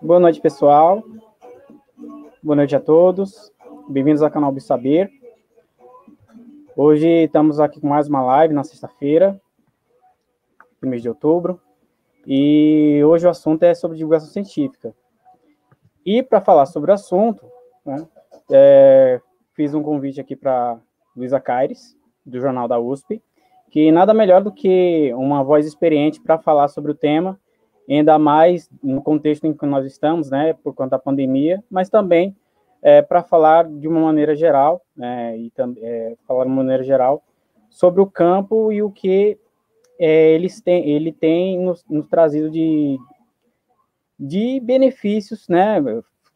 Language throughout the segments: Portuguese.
Boa noite, pessoal. Boa noite a todos. Bem-vindos ao canal Bissaber. Hoje estamos aqui com mais uma live na sexta-feira, do mês de outubro. E hoje o assunto é sobre divulgação científica. E para falar sobre o assunto, né, é, fiz um convite aqui para Luísa Caires, do Jornal da USP, que nada melhor do que uma voz experiente para falar sobre o tema, ainda mais no contexto em que nós estamos, né, por conta da pandemia, mas também é, para falar de uma maneira geral, né, e também falar de uma maneira geral sobre o campo e o que é, eles têm, ele tem nos, nos trazido de, de benefícios, né,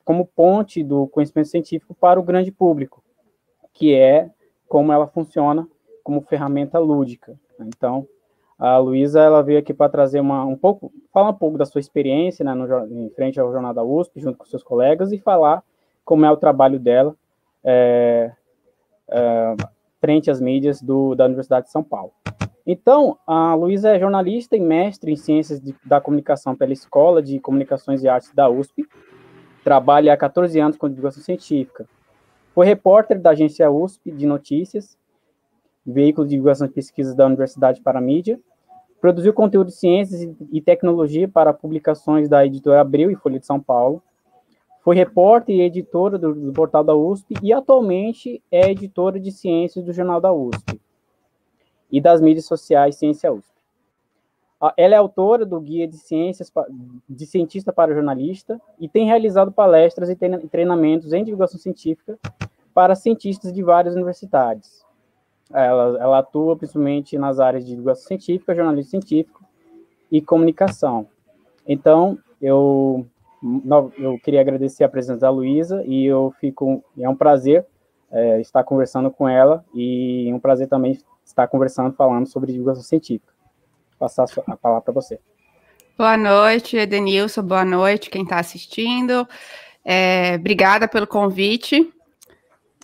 como ponte do conhecimento científico para o grande público, que é como ela funciona como ferramenta lúdica. Né? Então, a Luísa ela veio aqui para trazer uma, um pouco, falar um pouco da sua experiência né, no, em frente ao Jornal da USP, junto com seus colegas, e falar como é o trabalho dela é, é, frente às mídias do, da Universidade de São Paulo. Então, a Luísa é jornalista e mestre em Ciências de, da Comunicação pela Escola de Comunicações e Artes da USP. Trabalha há 14 anos com divulgação científica. Foi repórter da agência USP de notícias veículo de divulgação de pesquisas da Universidade para a Mídia, produziu conteúdo de ciências e tecnologia para publicações da editora Abril e Folha de São Paulo, foi repórter e editora do, do portal da USP e atualmente é editora de ciências do Jornal da USP e das mídias sociais Ciência USP. Ela é autora do Guia de Ciências de Cientista para Jornalista e tem realizado palestras e treinamentos em divulgação científica para cientistas de várias universidades. Ela, ela atua principalmente nas áreas de divulgação científica, jornalismo científico e comunicação. Então, eu, eu queria agradecer a presença da Luísa e eu fico, é um prazer é, estar conversando com ela e um prazer também estar conversando, falando sobre divulgação científica. Vou passar a palavra para você. Boa noite, Edenilson, boa noite quem está assistindo. É, obrigada pelo convite.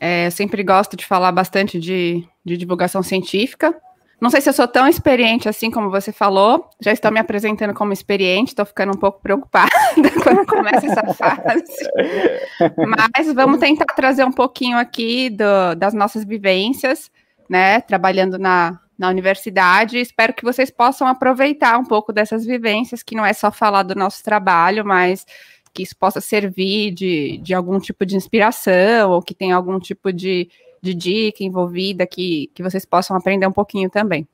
É, sempre gosto de falar bastante de, de divulgação científica. Não sei se eu sou tão experiente assim como você falou. Já estou me apresentando como experiente, estou ficando um pouco preocupada quando começa essa fase. Mas vamos tentar trazer um pouquinho aqui do, das nossas vivências, né? Trabalhando na, na universidade. Espero que vocês possam aproveitar um pouco dessas vivências, que não é só falar do nosso trabalho, mas que isso possa servir de, de algum tipo de inspiração ou que tenha algum tipo de, de dica envolvida que, que vocês possam aprender um pouquinho também.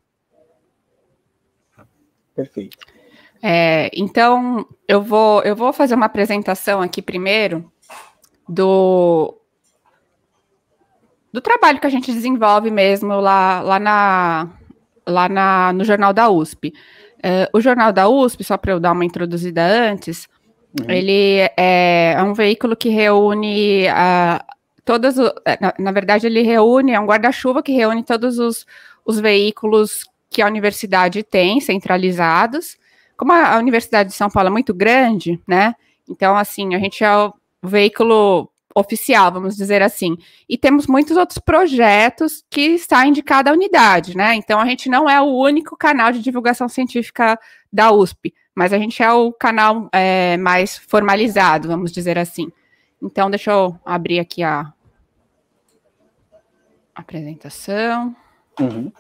Perfeito. É, então, eu vou, eu vou fazer uma apresentação aqui primeiro do, do trabalho que a gente desenvolve mesmo lá, lá, na, lá na, no Jornal da USP. É, o Jornal da USP, só para eu dar uma introduzida antes, Uhum. Ele é, é, um veículo que reúne a, todas. O, é, na, na, verdade, ele reúne, é um guarda-chuva que reúne todos os, os veículos que a universidade tem centralizados. Como a, a Universidade de São Paulo é muito grande, né? Então, assim, a gente é o veículo oficial, vamos dizer assim. E temos muitos outros projetos que saem de cada unidade, né? Então a gente não é o único canal de divulgação científica da USP. Mas a gente é o canal é, mais formalizado, vamos dizer assim. Então, deixa eu abrir aqui a apresentação. Uhum.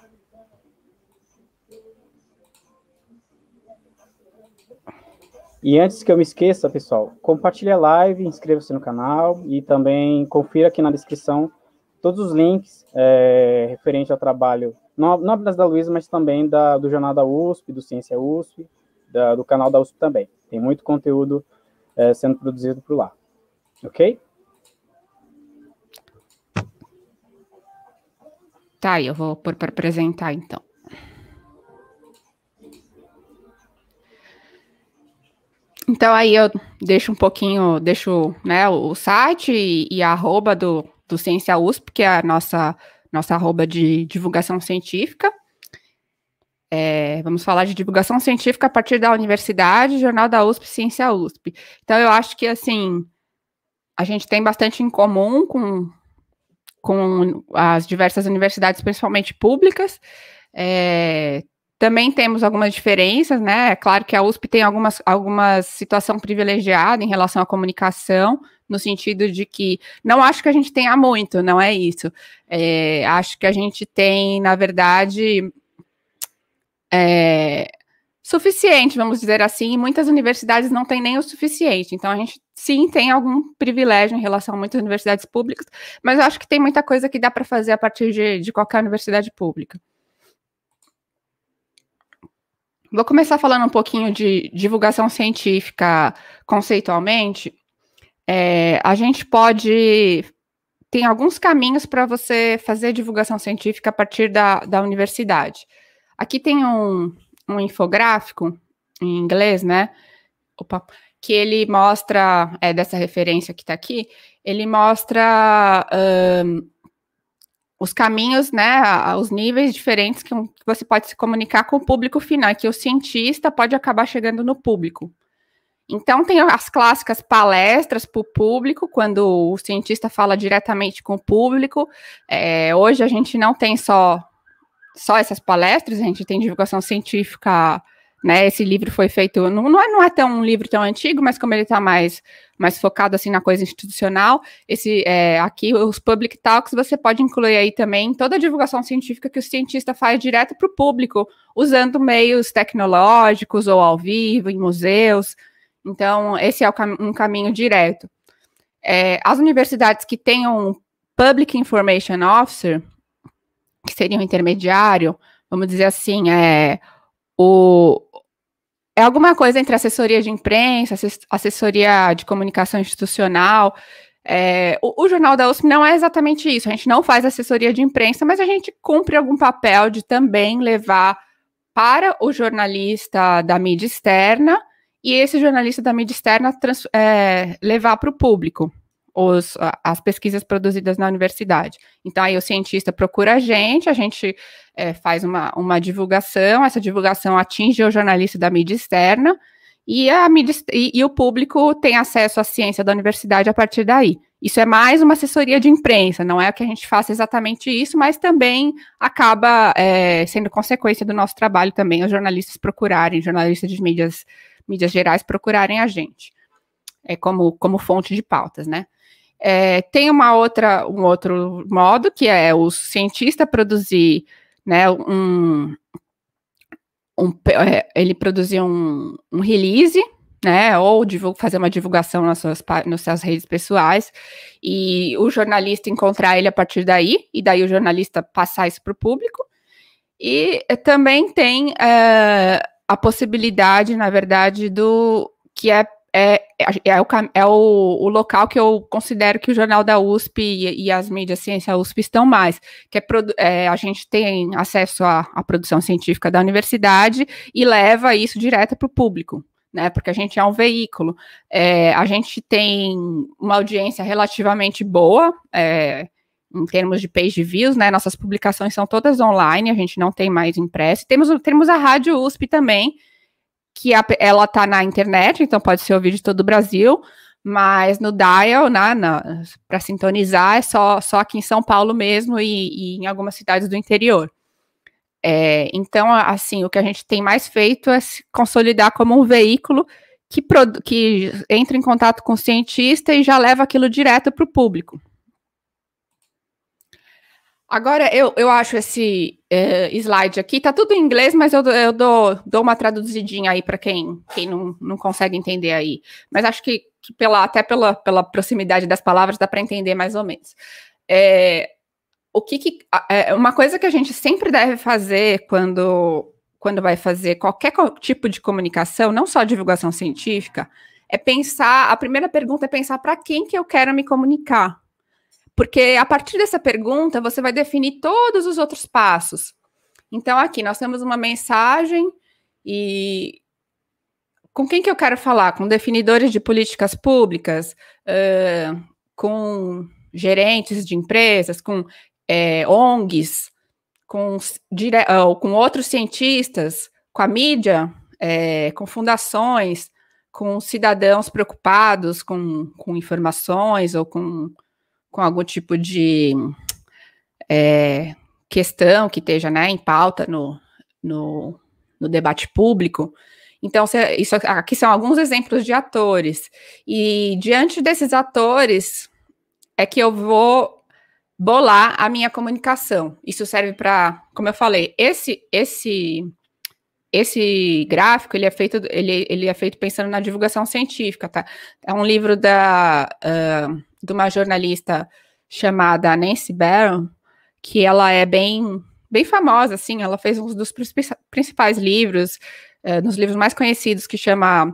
E antes que eu me esqueça, pessoal, compartilhe a live, inscreva-se no canal e também confira aqui na descrição todos os links é, referentes ao trabalho, não, apenas da Luísa, mas também da, do Jornal da USP, do Ciência USP, da, do canal da USP também. Tem muito conteúdo é, sendo produzido por lá. Ok? Tá, eu vou pôr para apresentar então. Então aí eu deixo um pouquinho, deixo né, o site e, e a arroba do, do Ciência USP, que é a nossa, nossa arroba de divulgação científica. É, vamos falar de divulgação científica a partir da universidade, Jornal da USP, Ciência USP. Então, eu acho que, assim, a gente tem bastante em comum com, com as diversas universidades, principalmente públicas. É, também temos algumas diferenças, né? É claro que a USP tem algumas, alguma situação privilegiada em relação à comunicação, no sentido de que não acho que a gente tenha muito, não é isso. É, acho que a gente tem, na verdade, é, suficiente, vamos dizer assim, e muitas universidades não têm nem o suficiente. Então, a gente sim tem algum privilégio em relação a muitas universidades públicas, mas eu acho que tem muita coisa que dá para fazer a partir de, de qualquer universidade pública. Vou começar falando um pouquinho de divulgação científica conceitualmente. É, a gente pode. Tem alguns caminhos para você fazer divulgação científica a partir da, da universidade. Aqui tem um, um infográfico em inglês, né? Opa, que ele mostra, é dessa referência que está aqui, ele mostra um, os caminhos, né, os níveis diferentes que você pode se comunicar com o público final, que o cientista pode acabar chegando no público. Então, tem as clássicas palestras para o público, quando o cientista fala diretamente com o público. É, hoje a gente não tem só só essas palestras, a gente tem divulgação científica, né? Esse livro foi feito, não, não é, não é tão um livro tão antigo, mas como ele está mais, mais focado assim na coisa institucional, esse é, aqui os public talks você pode incluir aí também toda a divulgação científica que o cientista faz direto para o público, usando meios tecnológicos ou ao vivo, em museus. Então, esse é o, um caminho direto. É, as universidades que tenham Public Information Officer, que seria um intermediário, vamos dizer assim, é, o, é alguma coisa entre assessoria de imprensa, assessoria de comunicação institucional. É, o, o, Jornal da USP não é exatamente isso, a gente não faz assessoria de imprensa, mas a gente cumpre algum papel de também levar para o jornalista da mídia externa e esse jornalista da mídia externa trans, é, levar para o público os, as pesquisas produzidas na universidade. Então, aí o cientista procura a gente, a gente é, faz uma, uma divulgação, essa divulgação atinge o jornalista da mídia externa, e, a mídia, e, e o público tem acesso à ciência da universidade a partir daí. Isso é mais uma assessoria de imprensa, não é que a gente faça exatamente isso, mas também acaba é, sendo consequência do nosso trabalho também os jornalistas procurarem, jornalistas de mídias, mídias gerais procurarem a gente. É como, como fonte de pautas, né? É, tem uma outra, um outro modo, que é o cientista produzir né, um, um é, ele produzir um, um release, né, ou fazer uma divulgação nas suas, nas suas redes pessoais, e o jornalista encontrar ele a partir daí, e daí o jornalista passar isso para o público. E também tem é, a possibilidade, na verdade, do que é é, é, é, o, é o, o, local que eu considero que o jornal da USP e, e as mídias ciência USP estão mais, que é, é a gente tem acesso à, à, produção científica da universidade e leva isso direto para o público, né? Porque a gente é um veículo. É, a gente tem uma audiência relativamente boa. É, em termos de page views, né, nossas publicações são todas online, a gente não tem mais impresso. Temos, temos a Rádio USP também, que a, ela tá na internet, então pode ser ouvido de todo o Brasil, mas no dial, né, para sintonizar, é só, só aqui em São Paulo mesmo e, e em algumas cidades do interior. É, então, assim, o que a gente tem mais feito é se consolidar como um veículo que, que entra em contato com o cientista e já leva aquilo direto para o público. Agora, eu, eu acho esse eh, slide aqui, tá tudo em inglês, mas eu, eu dou, dou uma traduzidinha aí para quem, quem não, não consegue entender aí. Mas acho que, que pela, até pela, pela proximidade das palavras dá para entender mais ou menos. É, o que, que é, uma coisa que a gente sempre deve fazer quando, quando vai fazer qualquer tipo de comunicação, não só divulgação científica, é pensar, a primeira pergunta é pensar para quem que eu quero me comunicar. Porque a partir dessa pergunta você vai definir todos os outros passos. Então, aqui nós temos uma mensagem e com quem que eu quero falar? Com definidores de políticas públicas, uh, com gerentes de empresas, com é, ONGs, com, dire... Ah, com outros cientistas, com a mídia, é, com fundações, com cidadãos preocupados com, com informações ou com com algum tipo de é, questão que esteja né, em pauta no, no, no debate público. Então, se, isso aqui são alguns exemplos de atores. E diante desses atores é que eu vou bolar a minha comunicação. Isso serve para, como eu falei, esse esse esse gráfico ele é feito ele, ele é feito pensando na divulgação científica, tá? É um livro da uh, de uma jornalista chamada Nancy Barron, que ela é bem bem famosa, assim, ela fez um dos principais livros, eh, nos livros mais conhecidos, que chama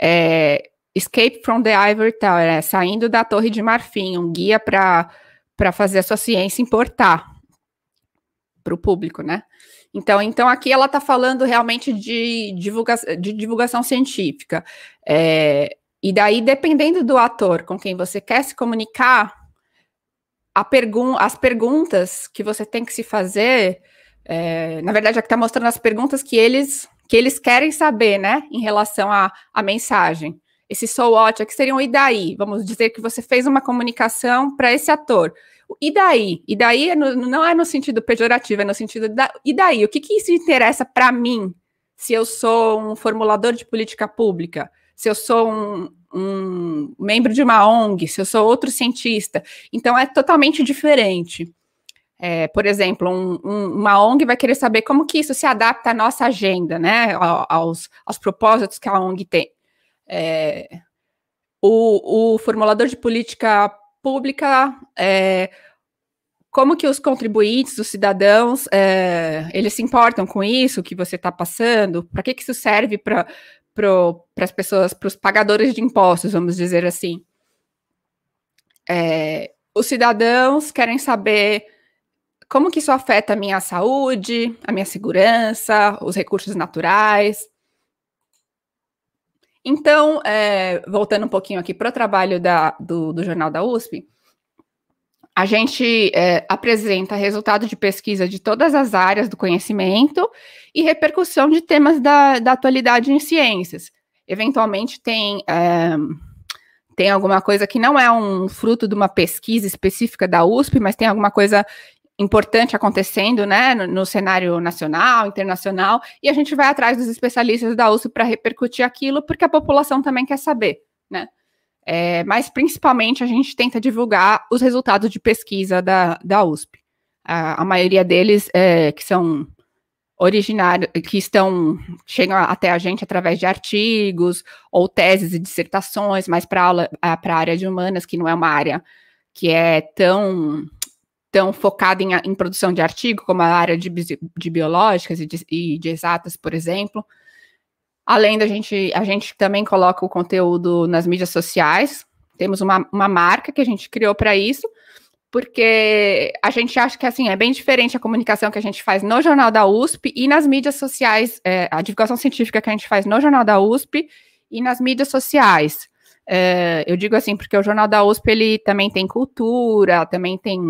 é, Escape from the Ivory Tower, é, Saindo da Torre de Marfim, um guia para fazer a sua ciência importar para o público, né? Então, então aqui ela está falando realmente de, divulga de divulgação científica. É, e daí, dependendo do ator com quem você quer se comunicar, pergun as perguntas que você tem que se fazer, é, na verdade, aqui é está mostrando as perguntas que eles que eles querem saber, né, em relação à, mensagem. Esse so what aqui é seriam um e daí? Vamos dizer que você fez uma comunicação para esse ator. E daí? E daí é no, não é no sentido pejorativo, é no sentido da. E daí? O que, que isso interessa para mim, se eu sou um formulador de política pública? se eu sou um, um membro de uma ONG, se eu sou outro cientista. Então, é totalmente diferente. É, por exemplo, um, um, uma ONG vai querer saber como que isso se adapta à nossa agenda, né, aos, aos propósitos que a ONG tem. É, o, o, formulador de política pública, é, como que os contribuintes, os cidadãos, é, eles se importam com isso que você está passando? Para que, que isso serve para as pessoas, para os pagadores de impostos, vamos dizer assim. É, os cidadãos querem saber como que isso afeta a minha saúde, a minha segurança, os recursos naturais. Então, é, voltando um pouquinho aqui para o trabalho da, do, do Jornal da USP, a gente é, apresenta resultado de pesquisa de todas as áreas do conhecimento e repercussão de temas da, da atualidade em ciências. Eventualmente tem, é, tem alguma coisa que não é um fruto de uma pesquisa específica da USP, mas tem alguma coisa importante acontecendo né, no, no cenário nacional, internacional, e a gente vai atrás dos especialistas da USP para repercutir aquilo, porque a população também quer saber, né? É, mas principalmente a gente tenta divulgar os resultados de pesquisa da, da USP. A, a maioria deles é, que são originários, que estão chegam até a gente através de artigos ou teses e dissertações, mas para a área de humanas, que não é uma área que é tão tão focada em, em produção de artigo, como a área de, de biológicas e de, e de exatas, por exemplo. Além da gente, a gente também coloca o conteúdo nas mídias sociais. Temos uma, uma marca que a gente criou para isso, porque a gente acha que assim é bem diferente a comunicação que a gente faz no Jornal da USP e nas mídias sociais, é, a divulgação científica que a gente faz no Jornal da USP e nas mídias sociais. É, eu digo assim porque o Jornal da USP ele também tem cultura, também tem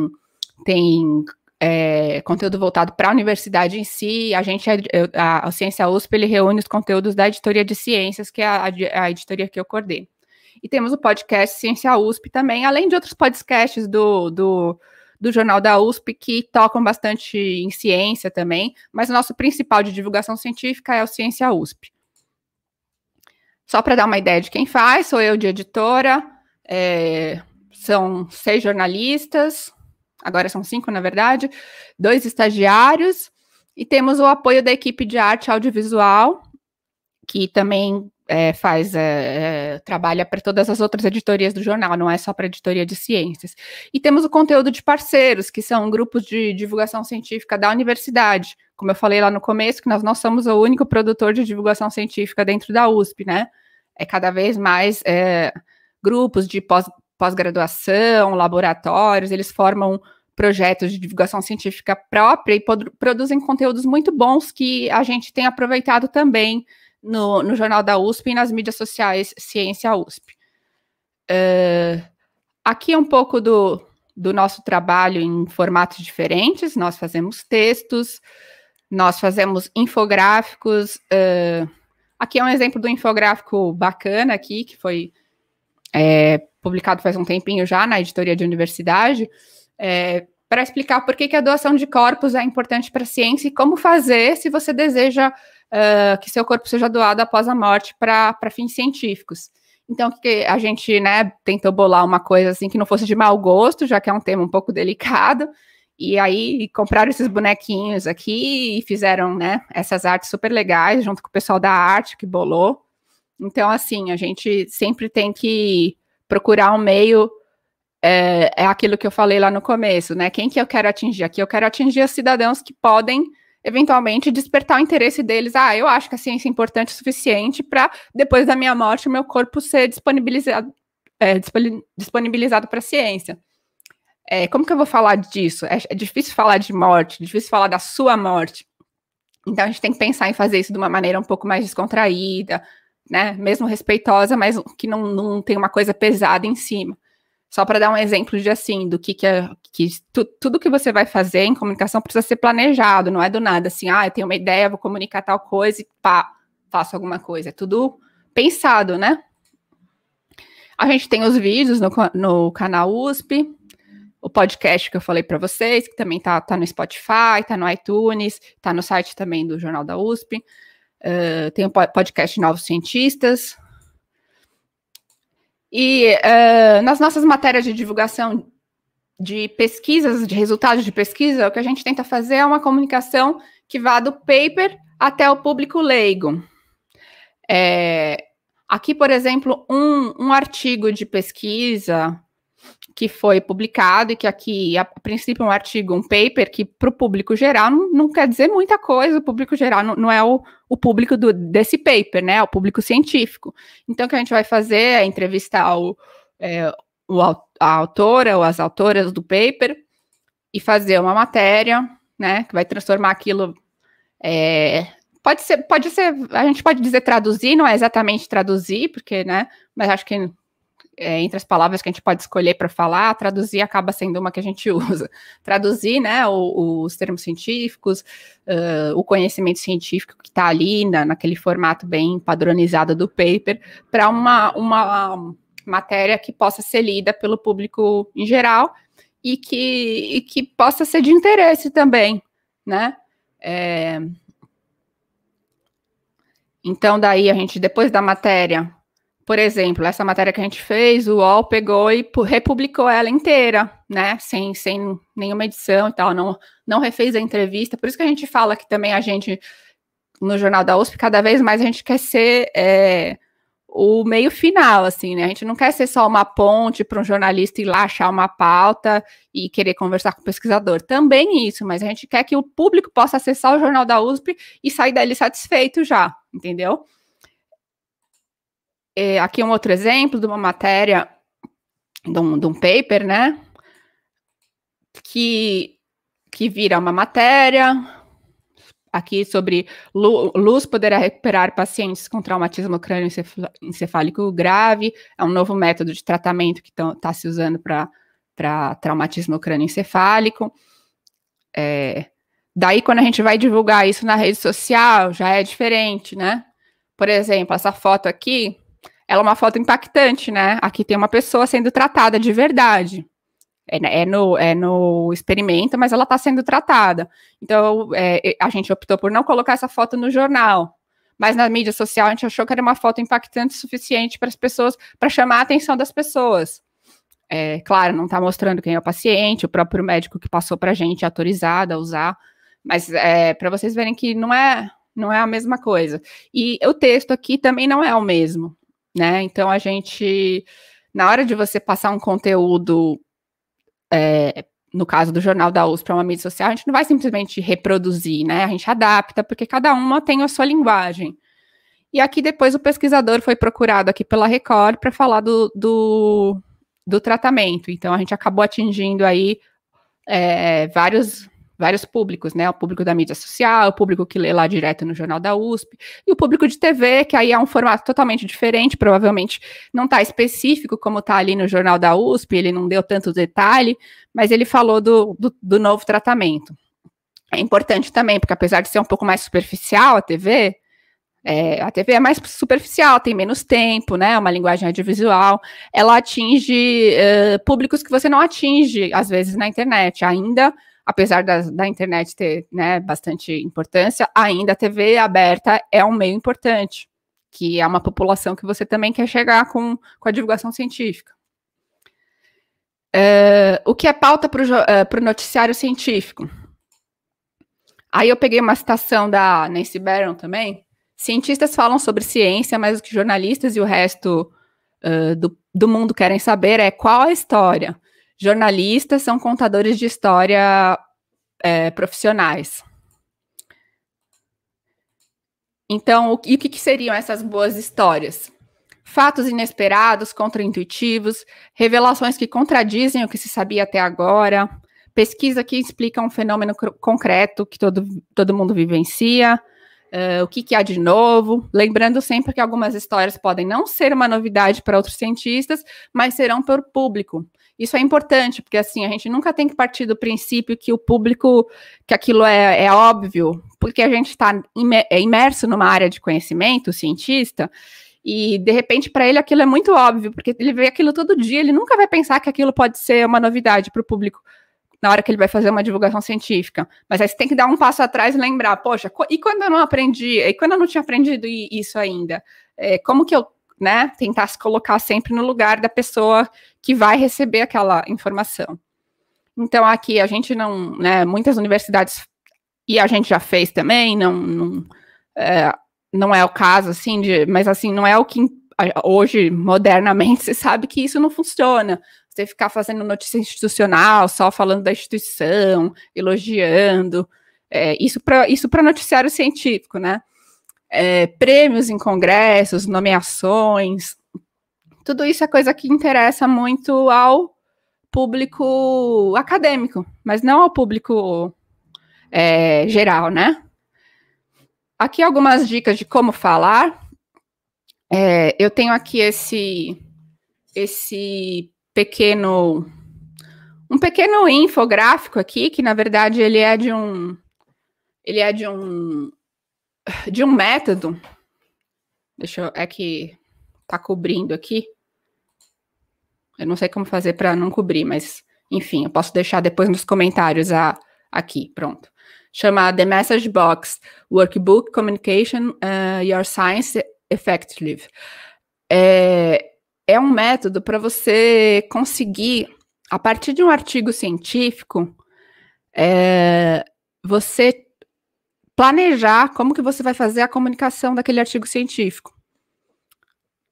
tem é, conteúdo voltado para a universidade em si. A gente, é, a, a Ciência USP, ele reúne os conteúdos da editoria de ciências, que é a, a editoria que eu coordeno. E temos o podcast Ciência USP também, além de outros podcasts do, do, do Jornal da USP que tocam bastante em ciência também, mas o nosso principal de divulgação científica é o Ciência USP. Só para dar uma ideia de quem faz, sou eu de editora, é, são seis jornalistas, agora são cinco, na verdade, dois estagiários, e temos o apoio da equipe de arte audiovisual, que também é, faz, é, é, trabalha para todas as outras editorias do jornal, não é só para a editoria de ciências. E temos o conteúdo de parceiros, que são grupos de divulgação científica da universidade. Como eu falei lá no começo, que nós não somos o único produtor de divulgação científica dentro da USP, né? É cada vez mais é, grupos de pós-graduação, laboratórios, eles formam projetos de divulgação científica própria e produzem conteúdos muito bons que a gente tem aproveitado também no, no Jornal da USP e nas mídias sociais Ciência USP. Uh, aqui é um pouco do, do nosso trabalho em formatos diferentes, nós fazemos textos, nós fazemos infográficos. Uh, aqui é um exemplo do infográfico bacana aqui, que foi é, publicado faz um tempinho já na editoria de universidade, é, para explicar por que, que, a doação de corpos é importante para a ciência e como fazer se você deseja uh, que seu corpo seja doado após a morte para fins científicos. Então, que a gente né, tentou bolar uma coisa assim que não fosse de mau gosto, já que é um tema um pouco delicado. E aí compraram esses bonequinhos aqui e fizeram né, essas artes super legais junto com o pessoal da arte que bolou. Então, assim, a gente sempre tem que procurar um meio é, é, aquilo que eu falei lá no começo, né? Quem que eu quero atingir aqui? Eu quero atingir os cidadãos que podem eventualmente despertar o interesse deles. Ah, eu acho que a ciência é importante o suficiente para depois da minha morte o meu corpo ser disponibilizado é, disponibilizado para a ciência. É, como que eu vou falar disso? É, é difícil falar de morte, difícil falar da sua morte. Então a gente tem que pensar em fazer isso de uma maneira um pouco mais descontraída, né? Mesmo respeitosa, mas que não, não tem uma coisa pesada em cima. Só para dar um exemplo de assim, do que, que é. Que tu, tudo que você vai fazer em comunicação precisa ser planejado, não é do nada assim, ah, eu tenho uma ideia, vou comunicar tal coisa e pá, faço alguma coisa. É tudo pensado, né? A gente tem os vídeos no, no canal USP, o podcast que eu falei para vocês, que também tá, tá no Spotify, tá no iTunes, tá no site também do Jornal da USP. Uh, tem o podcast Novos Cientistas. E uh, nas nossas matérias de divulgação de pesquisas, de resultados de pesquisa, o que a gente tenta fazer é uma comunicação que vá do paper até o público leigo. É, aqui, por exemplo, um, um artigo de pesquisa que foi publicado e que aqui, a, princípio, é um artigo, um paper, que para o público geral não, não, quer dizer muita coisa, o público geral não, não é o, o público do, desse paper, né? É o público científico. Então, o que a gente vai fazer é entrevistar o, é, o, a autora ou as autoras do paper e fazer uma matéria, né? Que vai transformar aquilo. É, pode ser, pode ser, a gente pode dizer traduzir, não é exatamente traduzir, porque, né? Mas acho que é, entre as palavras que a gente pode escolher para falar, traduzir acaba sendo uma que a gente usa. Traduzir, né, o, os termos científicos, uh, o conhecimento científico que está ali na, naquele formato bem padronizado do paper, para uma, uma matéria que possa ser lida pelo público em geral e que, e que possa ser de interesse também, né? É... Então, daí a gente, depois da matéria, por exemplo, essa matéria que a gente fez, o UOL pegou e republicou ela inteira, né? Sem, sem nenhuma edição e tal, não, não refez a entrevista. Por isso que a gente fala que também a gente, no Jornal da USP, cada vez mais a gente quer ser é, o meio final, assim, né? A gente não quer ser só uma ponte para um jornalista ir lá achar uma pauta e querer conversar com o pesquisador. Também isso, mas a gente quer que o público possa acessar o Jornal da USP e sair dali satisfeito já, entendeu? É, aqui um outro exemplo de uma matéria, de um, de um paper, né? Que, que vira uma matéria, aqui sobre luz poderá recuperar pacientes com traumatismo crânioencefálico grave, é um novo método de tratamento que está se usando para traumatismo crânioencefálico. É, daí, quando a gente vai divulgar isso na rede social, já é diferente, né? Por exemplo, essa foto aqui ela é uma foto impactante, né? Aqui tem uma pessoa sendo tratada de verdade. É, né, é no, é no experimento, mas ela está sendo tratada. Então, é, a gente optou por não colocar essa foto no jornal. Mas na mídia social, a gente achou que era uma foto impactante o suficiente para as pessoas, para chamar a atenção das pessoas. É, claro, não está mostrando quem é o paciente, o próprio médico que passou para a gente, autorizado a usar. Mas é, para vocês verem que não é, não é a mesma coisa. E o texto aqui também não é o mesmo né? Então a gente, na hora de você passar um conteúdo, é, no caso do jornal da USP para é uma mídia social, a gente não vai simplesmente reproduzir, né? A gente adapta, porque cada uma tem a sua linguagem. E aqui depois o pesquisador foi procurado aqui pela Record para falar do, do, do, tratamento. Então a gente acabou atingindo aí é, vários vários públicos, né? O público da mídia social, o público que lê lá direto no jornal da USP, e o público de TV, que aí é um formato totalmente diferente, provavelmente não está específico como está ali no jornal da USP, ele não deu tanto detalhe, mas ele falou do, do, do novo tratamento. É importante também, porque apesar de ser um pouco mais superficial a TV, é, a TV é mais superficial, tem menos tempo, né? É uma linguagem audiovisual. Ela atinge uh, públicos que você não atinge, às vezes, na internet. Ainda apesar da, da internet ter né, bastante importância, ainda a TV aberta é um meio importante, que é uma população que você também quer chegar com, com a divulgação científica. Uh, o que é pauta para o uh, eh, noticiário científico? Aí eu peguei uma citação da Nancy Barron também. Cientistas falam sobre ciência, mas o que jornalistas e o resto uh, do, do mundo querem saber é qual a história. Jornalistas são contadores de história é, profissionais. Então, o, e o que, que seriam essas boas histórias? Fatos inesperados, contraintuitivos, revelações que contradizem o que se sabia até agora, pesquisa que explica um fenômeno concreto que todo, todo mundo vivencia, Uh, o que, que, há de novo. Lembrando sempre que algumas histórias podem não ser uma novidade para outros cientistas, mas serão para o público. Isso é importante, porque assim, a gente nunca tem que partir do princípio que o público, que aquilo é, é óbvio, porque a gente está é imerso numa área de conhecimento, cientista, e de repente para ele aquilo é muito óbvio, porque ele vê aquilo todo dia, ele nunca vai pensar que aquilo pode ser uma novidade para o público na hora que ele vai fazer uma divulgação científica. Mas aí você tem que dar um passo atrás e lembrar, poxa, e quando eu não aprendi, e quando eu não tinha aprendido isso ainda? É, como que eu, né, tentar se colocar sempre no lugar da pessoa que vai receber aquela informação. Então, aqui a gente não, né, muitas universidades, e a gente já fez também, não, não, é, não é o caso, assim, de, mas assim, não é o que hoje, modernamente, se sabe que isso não funciona. Você ficar fazendo notícia institucional, só falando da instituição, elogiando. É, isso para isso noticiário científico, né? É, prêmios em congressos, nomeações. Tudo isso é coisa que interessa muito ao público acadêmico, mas não ao público é, geral, né? Aqui algumas dicas de como falar. É, eu tenho aqui esse esse pequeno um pequeno infográfico aqui, que na verdade ele é de um ele é de um de um método. Deixa eu, é que tá cobrindo aqui. Eu não sei como fazer para não cobrir, mas enfim, eu posso deixar depois nos comentários a aqui, pronto. Chama The Message Box Workbook Communication uh, Your Science Effectively. É, é um método para você conseguir, a partir de um artigo científico, é, você planejar como que você vai fazer a comunicação daquele artigo científico.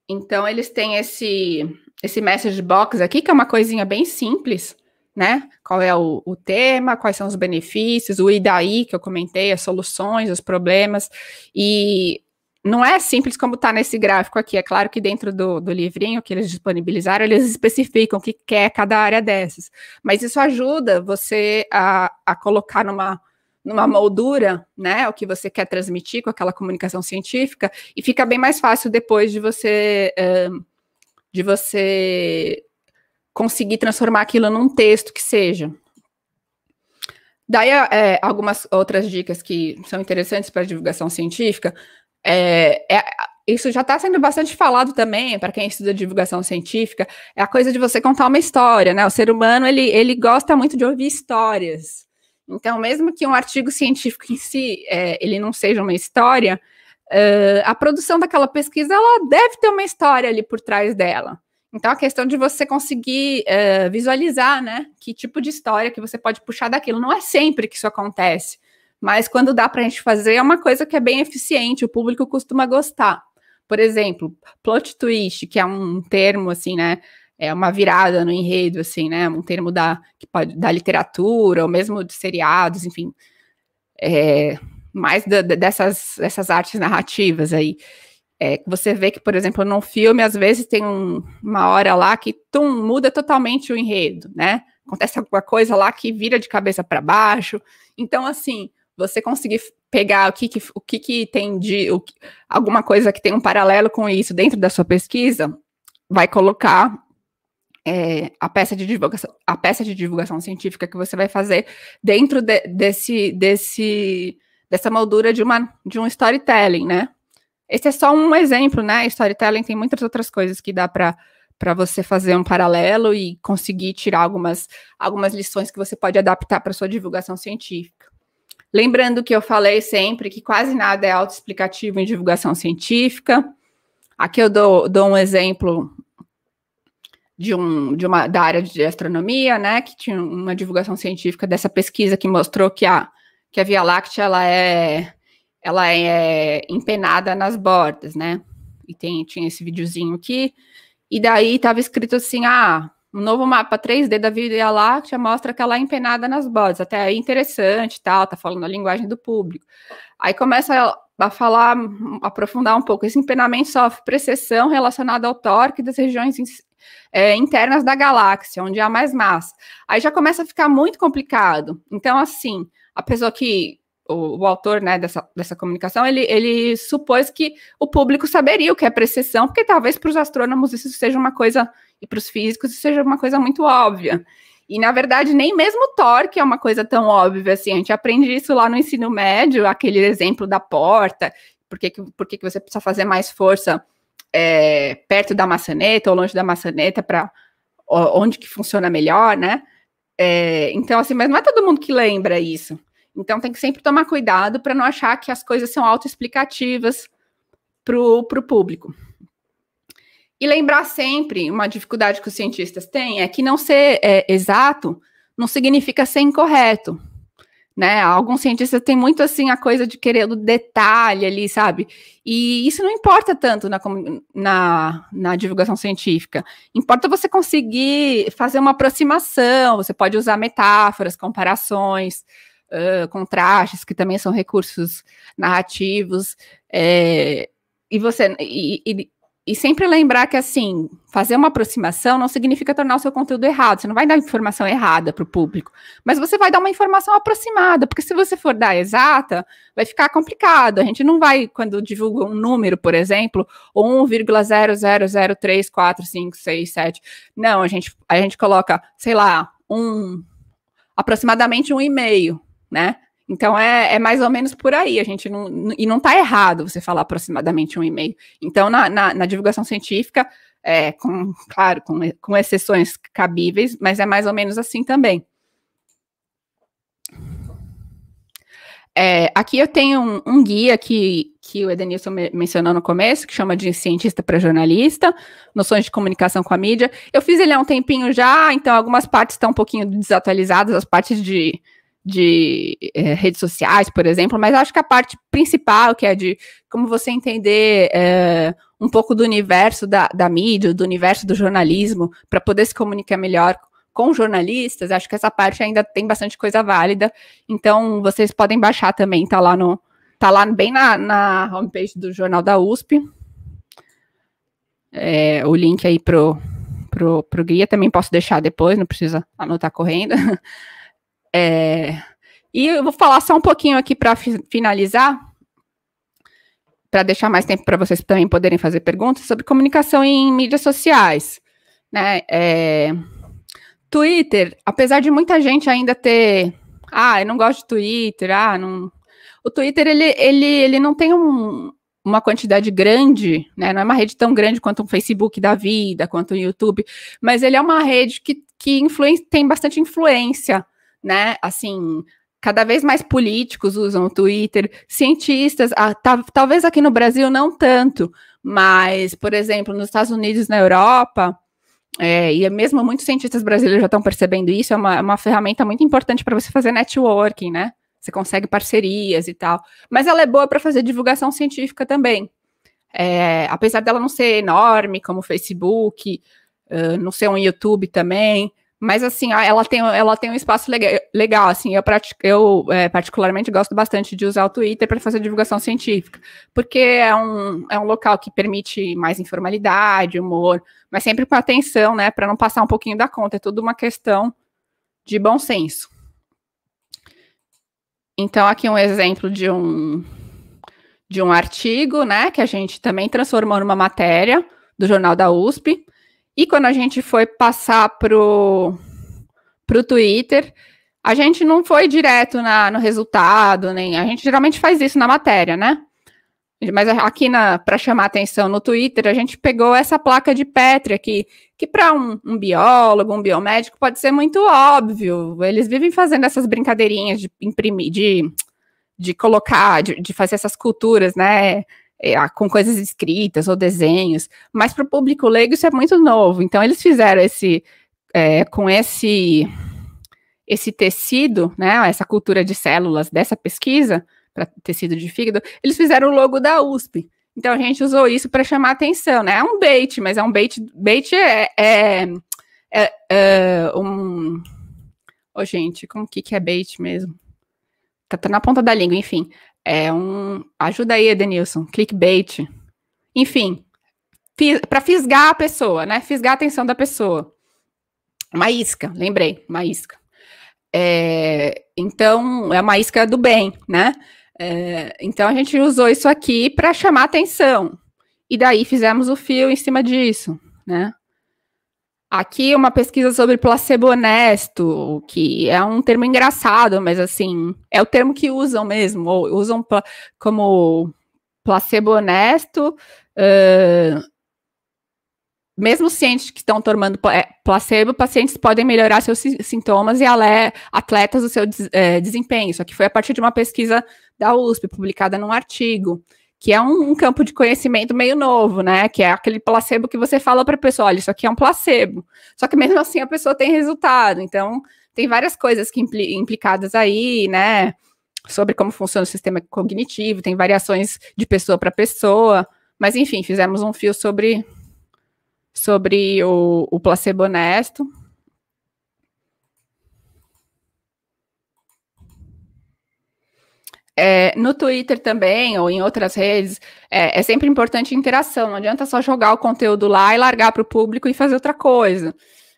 Então eles têm esse esse message box aqui que é uma coisinha bem simples, né? Qual é o, o tema, quais são os benefícios, o e daí que eu comentei, as soluções, os problemas e não é simples como está nesse gráfico aqui. É claro que dentro do, do, livrinho que eles disponibilizaram, eles especificam o que quer cada área dessas. Mas isso ajuda você a, a colocar numa, numa moldura, né, o que você quer transmitir com aquela comunicação científica, e fica bem mais fácil depois de você hum, de você conseguir transformar aquilo num texto que seja. Daí é, algumas outras dicas que são interessantes para divulgação científica. É, é, isso já está sendo bastante falado também para quem estuda divulgação científica. É a coisa de você contar uma história, né? O ser humano ele, ele gosta muito de ouvir histórias. Então, mesmo que um artigo científico em si é, ele não seja uma história, uh, a produção daquela pesquisa ela deve ter uma história ali por trás dela. Então, a questão de você conseguir uh, visualizar, né, que tipo de história que você pode puxar daquilo. Não é sempre que isso acontece. Mas quando dá para a gente fazer, é uma coisa que é bem eficiente, o público costuma gostar. Por exemplo, plot twist, que é um termo assim, né? É uma virada no enredo, assim, né? Um termo da, pode, da literatura, ou mesmo de seriados, enfim. É, mais da, dessas, dessas artes narrativas aí. É, você vê que, por exemplo, num filme, às vezes tem um, uma hora lá que tum, muda totalmente o enredo, né? Acontece alguma coisa lá que vira de cabeça para baixo. Então, assim, você conseguir pegar o que, que o que, que tem de o, alguma coisa que tem um paralelo com isso dentro da sua pesquisa, vai colocar é, a, peça de divulgação, a peça de divulgação científica que você vai fazer dentro de, desse, desse, dessa moldura de, uma, de um storytelling, né? Esse é só um exemplo, né? Storytelling tem muitas outras coisas que dá para para você fazer um paralelo e conseguir tirar algumas, algumas lições que você pode adaptar para sua divulgação científica. Lembrando que eu falei sempre que quase nada é autoexplicativo em divulgação científica. Aqui eu dou, dou um exemplo de um, de uma, da área de astronomia, né, que tinha uma divulgação científica dessa pesquisa que mostrou que a, que a Via Láctea ela é, ela é empenada nas bordas, né? E tem, tinha esse videozinho aqui. E daí estava escrito assim: ah, um novo mapa 3D da Via Láctea mostra que ela é empenada nas bordas. Até aí interessante tal, tá falando a linguagem do público. Aí começa a falar, aprofundar um pouco. Esse empenamento sofre precessão relacionada ao torque das regiões é, internas da galáxia, onde há mais massa. Aí já começa a ficar muito complicado. Então, assim, a pessoa que o, o, autor né, dessa, dessa comunicação, ele, ele supôs que o público saberia o que é precessão, porque talvez para os astrônomos isso seja uma coisa, e para os físicos isso seja uma coisa muito óbvia. E, na verdade, nem mesmo torque é uma coisa tão óbvia assim. A gente aprende isso lá no ensino médio, aquele exemplo da porta, por que, por que, que você precisa fazer mais força é, perto da maçaneta ou longe da maçaneta para onde que funciona melhor, né? É, então, assim, mas não é todo mundo que lembra isso. Então tem que sempre tomar cuidado para não achar que as coisas são autoexplicativas para o público. E lembrar sempre, uma dificuldade que os cientistas têm é que não ser é, exato não significa ser incorreto. Né? Alguns cientistas têm muito assim a coisa de querer o detalhe ali, sabe? E isso não importa tanto na, na, na divulgação científica. Importa você conseguir fazer uma aproximação, você pode usar metáforas, comparações, uh, contrastes, que também são recursos narrativos, é, e você e, e, e, sempre lembrar que assim fazer uma aproximação não significa tornar o seu conteúdo errado. Você não vai dar informação errada para o público, mas você vai dar uma informação aproximada, porque se você for dar exata, vai ficar complicado. A gente não vai quando divulga um número, por exemplo, 1,00034567. não, a gente a gente coloca, sei lá, um aproximadamente um e-mail né? Então é, é, mais ou menos por aí. A gente não e não está errado você falar aproximadamente um e-mail. Então na, na, na divulgação científica, é, com, claro, com, com exceções cabíveis, mas é mais ou menos assim também. É, aqui eu tenho um, um, guia que, que o Edenilson me, mencionou no começo, que chama de Cientista para Jornalista, Noções de Comunicação com a Mídia. Eu fiz ele há um tempinho já, então algumas partes estão um pouquinho desatualizadas, as partes de, de é, redes sociais, por exemplo, mas acho que a parte principal, que é de como você entender é, um pouco do universo da, da mídia, do universo do jornalismo, para poder se comunicar melhor com jornalistas, acho que essa parte ainda tem bastante coisa válida. Então, vocês podem baixar também, tá lá no. Tá lá bem na, na homepage do Jornal da USP. É, o link aí pro, pro, pro guia também posso deixar depois, não precisa anotar correndo. É, e eu vou falar só um pouquinho aqui para finalizar, para deixar mais tempo para vocês também poderem fazer perguntas sobre comunicação em mídias sociais. Né? É, Twitter, apesar de muita gente ainda ter. Ah, eu não gosto de Twitter, ah, não. O Twitter, ele, ele, ele não tem um, uma quantidade grande, né? Não é uma rede tão grande quanto um Facebook da vida, quanto o um YouTube, mas ele é uma rede que, que influen tem bastante influência né? Assim, cada vez mais políticos usam o Twitter, cientistas, ah, talvez aqui no Brasil não tanto, mas, por exemplo, nos Estados Unidos, na Europa, é, e mesmo muitos cientistas brasileiros já estão percebendo isso, é uma, é uma ferramenta muito importante para você fazer networking, né? Você consegue parcerias e tal. Mas ela é boa para fazer divulgação científica também. É, apesar dela não ser enorme, como o Facebook, uh, não ser um YouTube também, mas, assim, ela tem, ela tem um espaço legal, legal assim. Eu, eu é, particularmente gosto bastante de usar o Twitter para fazer divulgação científica, porque é um, é um local que permite mais informalidade, humor, mas sempre com atenção, né, para não passar um pouquinho da conta. É tudo uma questão de bom senso. Então, aqui um exemplo de um, de um artigo, né, que a gente também transformou numa matéria do Jornal da USP e quando a gente foi passar pro, pro Twitter, a gente não foi direto na, no resultado, nem a gente geralmente faz isso na matéria, né? Mas aqui para chamar atenção no Twitter, a gente pegou essa placa de Petri aqui, que para um, um, biólogo, um biomédico, pode ser muito óbvio. Eles vivem fazendo essas brincadeirinhas de imprimir, de, de colocar, de, de fazer essas culturas, né? É, com coisas escritas ou desenhos, mas para o público leigo isso é muito novo. Então eles fizeram esse é, com esse esse tecido, né, essa cultura de células dessa pesquisa para tecido de fígado, eles fizeram o logo da USP. Então a gente usou isso para chamar atenção, né? É um bait, mas é um bait. Bait é, é, é, é um. Ô, oh, gente, como que, que é bait mesmo? Tá, tá na ponta da língua, enfim. É um. Ajuda aí, Edenilson. Clickbait. Enfim, para fisgar a pessoa, né? Fisgar a atenção da pessoa. Uma isca, lembrei, uma isca. É, então, é uma isca do bem, né? É, então, a gente usou isso aqui para chamar atenção. E daí fizemos o fio em cima disso, né? Aqui uma pesquisa sobre placebo honesto, que é um termo engraçado, mas assim, é o termo que usam mesmo, ou usam pla como placebo honesto, uh, mesmo cientes que estão tomando é, placebo, pacientes podem melhorar seus sintomas e atletas o seu des é, desempenho. Isso aqui foi a partir de uma pesquisa da USP, publicada num artigo que é um, um, campo de conhecimento meio novo, né? Que é aquele placebo que você fala para a pessoa, olha, isso aqui é um placebo. Só que mesmo assim a pessoa tem resultado. Então, tem várias coisas que impli implicadas aí, né? Sobre como funciona o sistema cognitivo, tem variações de pessoa para pessoa. Mas, enfim, fizemos um fio sobre, sobre o, o placebo honesto. É, no Twitter também, ou em outras redes, é, é sempre importante interação. Não adianta só jogar o conteúdo lá e largar para o público e fazer outra coisa.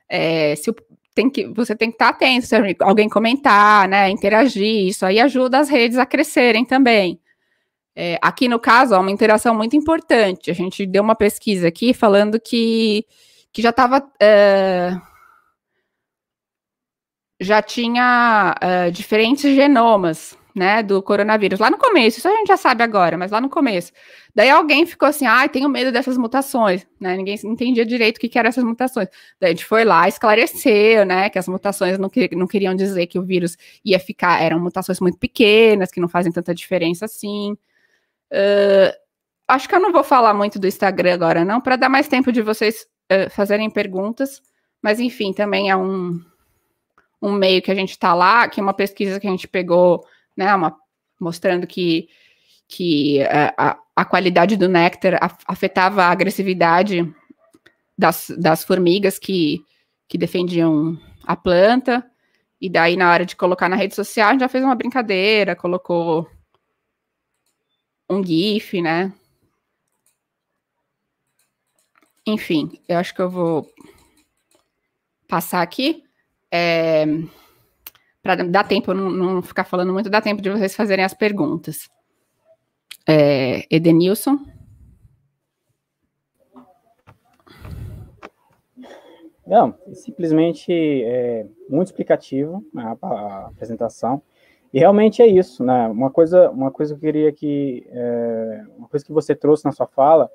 É, se o, tem que, você tem que estar tá atento, se alguém comentar, né, interagir, isso aí ajuda as redes a crescerem também. É, aqui no caso, há uma interação muito importante. A gente deu uma pesquisa aqui falando que, que já estava. É, já tinha é, diferentes genomas né, do coronavírus, lá no começo, isso a gente já sabe agora, mas lá no começo. Daí alguém ficou assim, ai, ah, tenho medo dessas mutações, né, ninguém entendia direito o que, que eram essas mutações. Daí a gente foi lá, esclareceu, né, que as mutações não, que, não queriam dizer que o vírus ia ficar, eram mutações muito pequenas, que não fazem tanta diferença assim. Uh, acho que eu não vou falar muito do Instagram agora, não, para dar mais tempo de vocês uh, fazerem perguntas, mas enfim, também é um, um meio que a gente está lá, que é uma pesquisa que a gente pegou né, uma, mostrando que, que é, a, a qualidade do néctar afetava a agressividade das, das formigas que, que defendiam a planta. E daí, na hora de colocar na rede social, a gente já fez uma brincadeira, colocou um GIF, né? Enfim, eu acho que eu vou passar aqui. É para dar tempo, não, não ficar falando muito, dá tempo de vocês fazerem as perguntas. É, Edenilson. Não, simplesmente é, muito explicativo né, a, apresentação. E realmente é isso, né? Uma coisa, uma coisa que eu queria que, é, uma coisa que você trouxe na sua fala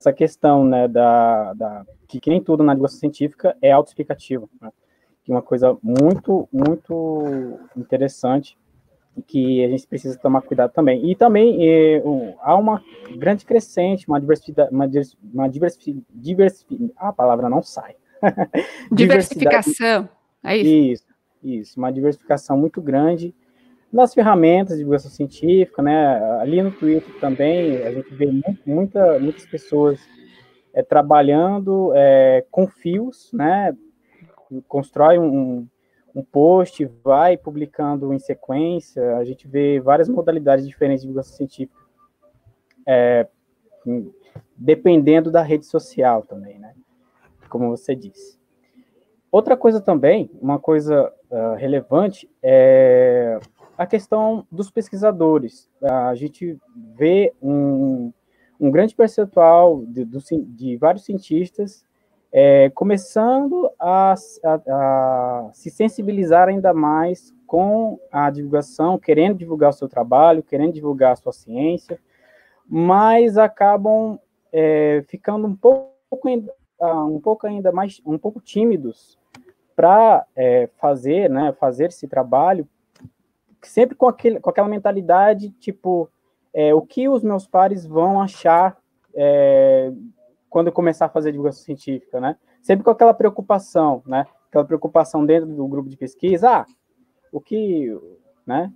essa questão né, da, da, que, nem tudo na linguagem científica é autoexplicativo. Né? É uma coisa muito, muito interessante que a gente precisa tomar cuidado também. E também um, eh, há uma grande crescente, uma diversidade, uma, uma diversidade, diversi, a palavra não sai. Diversificação, é isso? Isso, isso, uma diversificação muito grande nas ferramentas de divulgação científica, né? Ali no Twitter também a gente vê muito, muita, muitas pessoas é, trabalhando é, com fios, né? Constrói um, um post, vai publicando em sequência. A gente vê várias modalidades diferentes de divulgação científica, é, dependendo da rede social também, né? Como você disse. Outra coisa também, uma coisa uh, relevante é a questão dos pesquisadores. A gente vê um, um grande percentual de, de vários cientistas é, começando a, a, a, se sensibilizar ainda mais com a divulgação, querendo divulgar o seu trabalho, querendo divulgar a sua ciência, mas acabam é, ficando um pouco, ah, um pouco ainda mais, um pouco tímidos para é, fazer, né, fazer esse trabalho, sempre com, aquele, com aquela mentalidade, tipo, é, o que os meus pares vão achar é, quando eu começar a fazer divulgação científica, né? Sempre com aquela preocupação, né? Aquela preocupação dentro do grupo de pesquisa, ah, o que, né?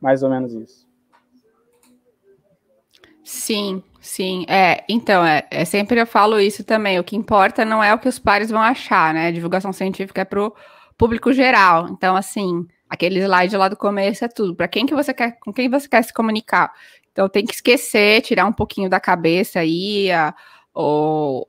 Mais ou menos isso. Sim, sim. É, então, é, é sempre eu falo isso também. O que importa não é o que os pares vão achar, né? divulgação científica é para o público geral. Então, assim, Aquele slide lá do começo é tudo. Para quem que você quer, com quem você quer se comunicar? Então tem que esquecer, tirar um pouquinho da cabeça aí a, ou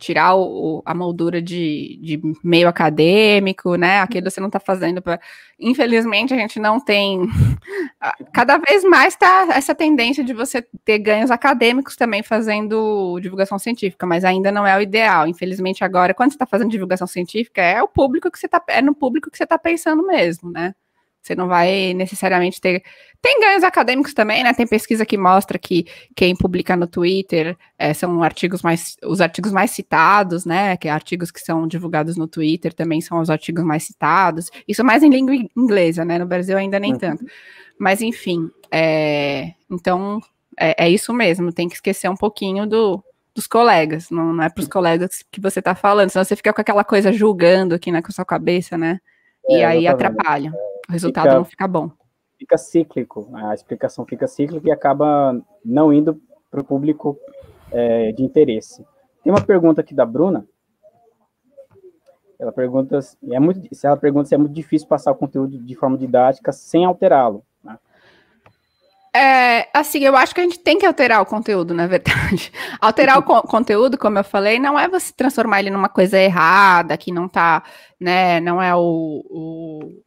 tirar o, a moldura de, de, meio acadêmico, né? Aquilo uhum. você não está fazendo para. Infelizmente, a gente não tem. Cada vez mais está essa tendência de você ter ganhos acadêmicos também fazendo divulgação científica, mas ainda não é o ideal. Infelizmente, agora, quando você está fazendo divulgação científica, é o público que você está. É no público que você está pensando mesmo, né? Você não vai necessariamente ter tem ganhos acadêmicos também, né? Tem pesquisa que mostra que quem publica no Twitter é, são artigos mais, os artigos mais citados, né? Que é artigos que são divulgados no Twitter também são os artigos mais citados. Isso mais em língua inglesa, né? No Brasil ainda nem uhum. tanto. Mas enfim, é, então é, é, isso mesmo. Tem que esquecer um pouquinho do, dos colegas. Não, não é para os uhum. colegas que você está falando, senão você fica com aquela coisa julgando aqui na né, sua cabeça, né? e é, aí atrapalha. O resultado fica... não fica bom fica cíclico, né? a explicação fica cíclica e acaba não indo para o público é, de interesse. Tem uma pergunta aqui da Bruna. Ela pergunta, é muito, ela pergunta se é muito difícil passar o conteúdo de forma didática sem alterá-lo. Né? É, assim, eu acho que a gente tem que alterar o conteúdo, na verdade. Alterar o co conteúdo, como eu falei, não é você transformar ele numa coisa errada, que não tá, né, não é o, o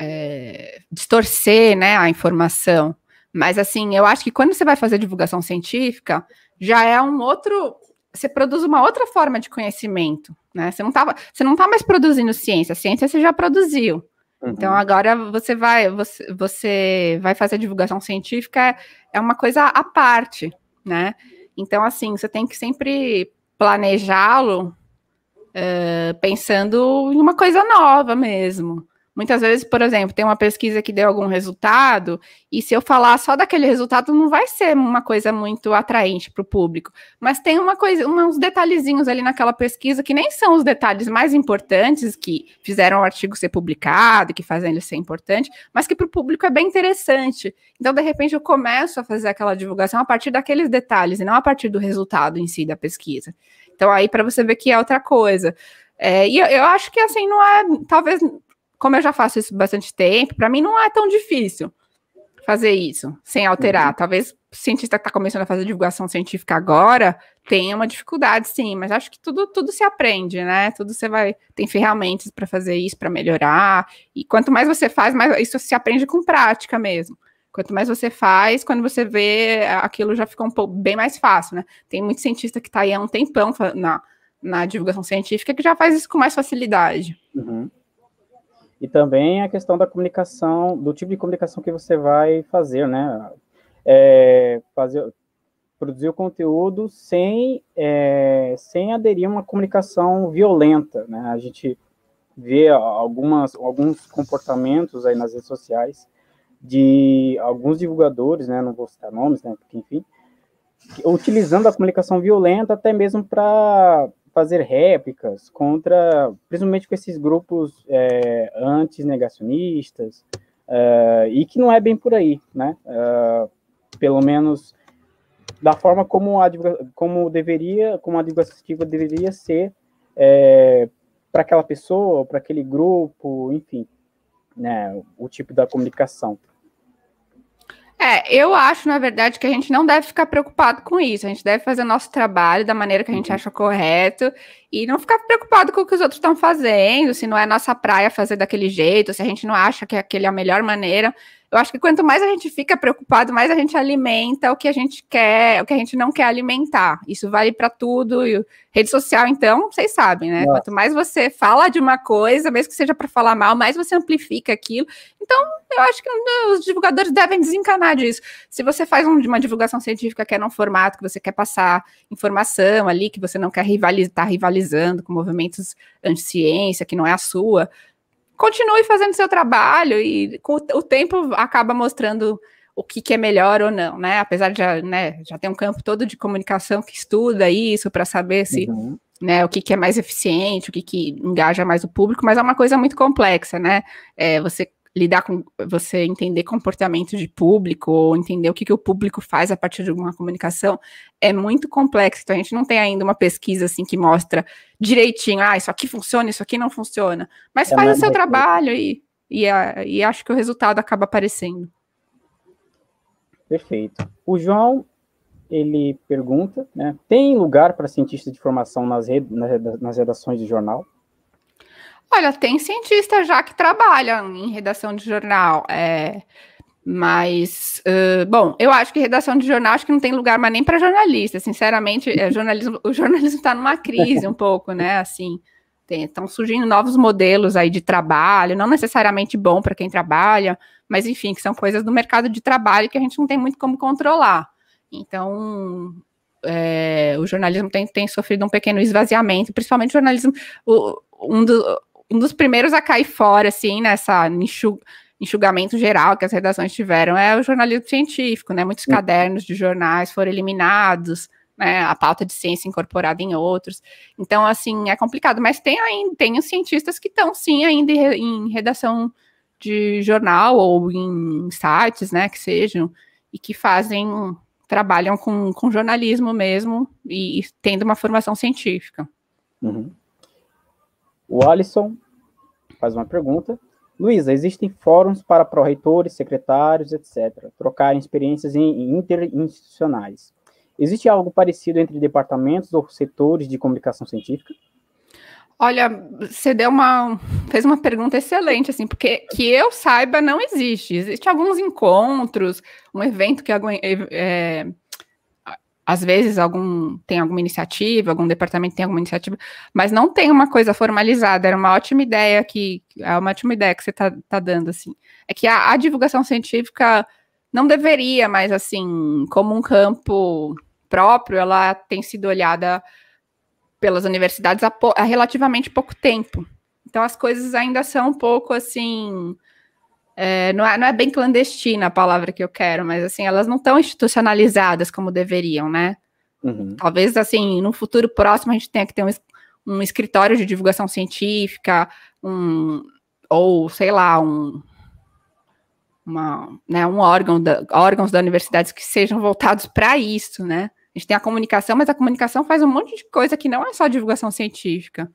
é, distorcer né, a informação. Mas assim, eu acho que quando você vai fazer divulgação científica, já é um outro. Você produz uma outra forma de conhecimento, né? Você não tava, você não tá mais produzindo ciência, ciência você já produziu. Uhum. Então agora você vai, você, você vai fazer divulgação científica é, é uma coisa à parte, né? Então assim, você tem que sempre planejá-lo uh, pensando em uma coisa nova mesmo. Muitas vezes, por exemplo, tem uma pesquisa que deu algum resultado, e se eu falar só daquele resultado, não vai ser uma coisa muito atraente para o público. Mas tem uma coisa, uns detalhezinhos ali naquela pesquisa que nem são os detalhes mais importantes que fizeram o artigo ser publicado, que fazem ele ser importante, mas que para o público é bem interessante. Então, de repente, eu começo a fazer aquela divulgação a partir daqueles detalhes e não a partir do resultado em si da pesquisa. Então, aí para você ver que é outra coisa. É, e eu, eu, acho que assim não é, talvez como eu já faço isso bastante tempo, para mim não é tão difícil fazer isso sem alterar. Uhum. Talvez o cientista que está começando a fazer divulgação científica agora tenha uma dificuldade, sim, mas acho que tudo, tudo se aprende, né? Tudo você vai. Tem ferramentas para fazer isso, para melhorar. E quanto mais você faz, mais isso se aprende com prática mesmo. Quanto mais você faz, quando você vê, aquilo já fica um pouco bem mais fácil, né? Tem muito cientista que está aí há um tempão na, na divulgação científica que já faz isso com mais facilidade. Uhum. E também a questão da comunicação, do tipo de comunicação que você vai fazer, né? É, fazer, produzir o conteúdo sem, é, sem aderir a uma comunicação violenta, né? A gente vê algumas, alguns comportamentos aí nas redes sociais de alguns divulgadores, né? Não vou citar nomes, né? Porque, enfim, utilizando a comunicação violenta até mesmo para fazer réplicas contra, principalmente com esses grupos é, negacionistas uh, é, e que não é bem por aí, né? Uh, pelo menos da forma como a como deveria, como a divulgação deveria ser é, para aquela pessoa, para aquele grupo, enfim, né? O tipo da comunicação. É, eu acho, na verdade, que a gente não deve ficar preocupado com isso. A gente deve fazer o nosso trabalho da maneira que a gente uhum. acha correto e não ficar preocupado com o que os outros estão fazendo, se não é nossa praia fazer daquele jeito, se a gente não acha que aquele é a melhor maneira. Eu acho que quanto mais a gente fica preocupado, mais a gente alimenta o que a gente quer, o que a gente não quer alimentar. Isso vale para tudo. E rede social, então, vocês sabem, né? Quanto mais você fala de uma coisa, mesmo que seja para falar mal, mais você amplifica aquilo. Então, eu acho que né, os divulgadores devem desencanar disso. Se você faz uma divulgação científica que é num formato que você quer passar informação ali, que você não quer rivalizar, tá rivalizar com movimentos anti-ciência, que não é a sua, continue fazendo seu trabalho e com o tempo acaba mostrando o que, que é melhor ou não, né? Apesar de já, né, já ter um campo todo de comunicação que estuda isso para saber se uhum. né, o que, que é mais eficiente, o que, que engaja mais o público, mas é uma coisa muito complexa, né? É, você lidar com você entender comportamento de público ou entender o que, que o público faz a partir de alguma comunicação é muito complexo. Então a gente não tem ainda uma pesquisa assim que mostra direitinho, ah, isso aqui funciona, isso aqui não funciona. Mas é faz o seu trabalho e, e, ah, e acho que o resultado acaba aparecendo. Perfeito. O João ele pergunta, né, tem lugar para cientista de formação nas, red nas redações de jornal? Olha, tem cientista já que trabalha em redação de jornal. É, mas, uh, bom, eu acho que redação de jornal acho que não tem lugar mais nem para jornalista. Sinceramente, é, jornalismo, o jornalismo está numa crise um pouco, né? Assim, estão surgindo novos modelos aí de trabalho, não necessariamente bom para quem trabalha, mas enfim, que são coisas do mercado de trabalho que a gente não tem muito como controlar. Então, é, o jornalismo tem, tem sofrido um pequeno esvaziamento, principalmente o jornalismo. O, um do, um dos primeiros a cair fora, assim, nessa enxug, enxugamento geral que as redações tiveram é o jornalismo científico, né? Muitos Sim. cadernos de jornais foram eliminados, né? A pauta de ciência incorporada em outros. Então, assim, é complicado, mas tem ainda tem os cientistas que estão sim ainda em redação de jornal ou em sites, né, que sejam, e que fazem, trabalham com, com jornalismo mesmo e, e tendo uma formação científica. Uhum. O Alisson faz uma pergunta. Luísa, existem fóruns para pró-reitores, secretários, etc., trocarem experiências interinstitucionais. Existe algo parecido entre departamentos ou setores de comunicação científica? Olha, você deu uma fez uma pergunta excelente assim, porque que eu saiba não existe. Existem alguns encontros, um evento que é, às vezes algum tem alguma iniciativa, algum departamento tem alguma iniciativa, mas não tem uma coisa formalizada. Era uma ótima ideia que é uma ótima ideia que você está tá dando assim. É que a, a, divulgação científica não deveria, mas assim como um campo próprio, ela tem sido olhada pelas universidades há, há relativamente pouco tempo. Então as coisas ainda são um pouco assim é, não, é, não é bem clandestina a palavra que eu quero, mas assim, elas não estão institucionalizadas como deveriam, né? Uhum. Talvez, assim, no futuro próximo a gente tenha que ter um, um escritório de divulgação científica, um, ou, sei lá, um, uma, né, um órgão, da, órgãos da universidade que sejam voltados para isso, né? A gente tem a comunicação, mas a comunicação faz um monte de coisa que não é só divulgação científica.